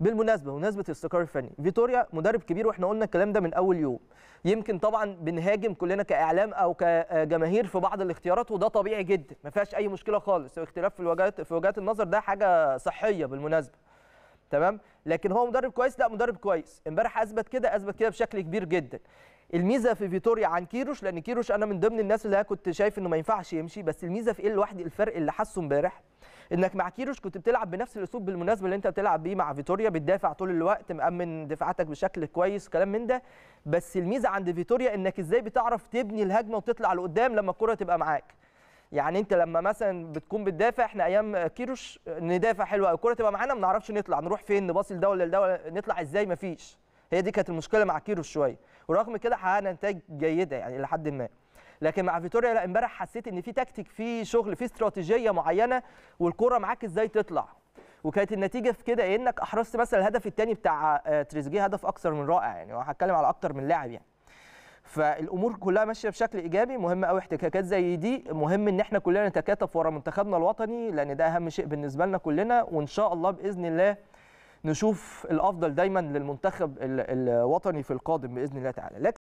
بالمناسبه بمناسبه الاستقرار الفني فيتوريا مدرب كبير واحنا قلنا الكلام ده من اول يوم يمكن طبعا بنهاجم كلنا كاعلام او كجماهير في بعض الاختيارات وده طبيعي جدا ما فيهاش اي مشكله خالص الاختلاف في الوجهات في وجهات النظر ده حاجه صحيه بالمناسبه تمام لكن هو مدرب كويس لا مدرب كويس امبارح اثبت كده اثبت كده بشكل كبير جدا الميزه في فيتوريا عن كيروش لان كيروش انا من ضمن الناس اللي كنت شايف انه ما ينفعش يمشي بس الميزه في ايه لوحدي الفرق اللي حاسه امبارح انك مع كيروش كنت بتلعب بنفس الاسلوب بالمناسبه اللي انت بتلعب بيه مع فيتوريا بتدافع طول الوقت مامن دفاعاتك بشكل كويس كلام من ده بس الميزه عند فيتوريا انك ازاي بتعرف تبني الهجمه وتطلع لقدام لما الكره تبقى معاك يعني انت لما مثلا بتكون بتدافع احنا ايام كيروش ندافع حلوه الكره تبقى معانا ما بنعرفش نطلع نروح فين نباصي لده ولا لده نطلع ازاي ما فيش هي دي كانت المشكله مع كيروش شويه ورغم كده حققنا نتائج جيده يعني الى حد ما لكن مع فيتوريا لا امبارح حسيت ان في تكتيك في شغل في استراتيجيه معينه والكره معاك ازاي تطلع وكانت النتيجه في كده انك احرزت مثلا الهدف الثاني بتاع آه، تريزيجيه هدف اكثر من رائع يعني وهتكلم على اكثر من لاعب يعني فالامور كلها ماشيه بشكل ايجابي مهم قوي احتكاكات زي دي مهم ان احنا كلنا نتكاتف ورا منتخبنا الوطني لان ده اهم شيء بالنسبه لنا كلنا وان شاء الله باذن الله نشوف الافضل دايما للمنتخب الوطني في القادم باذن الله تعالى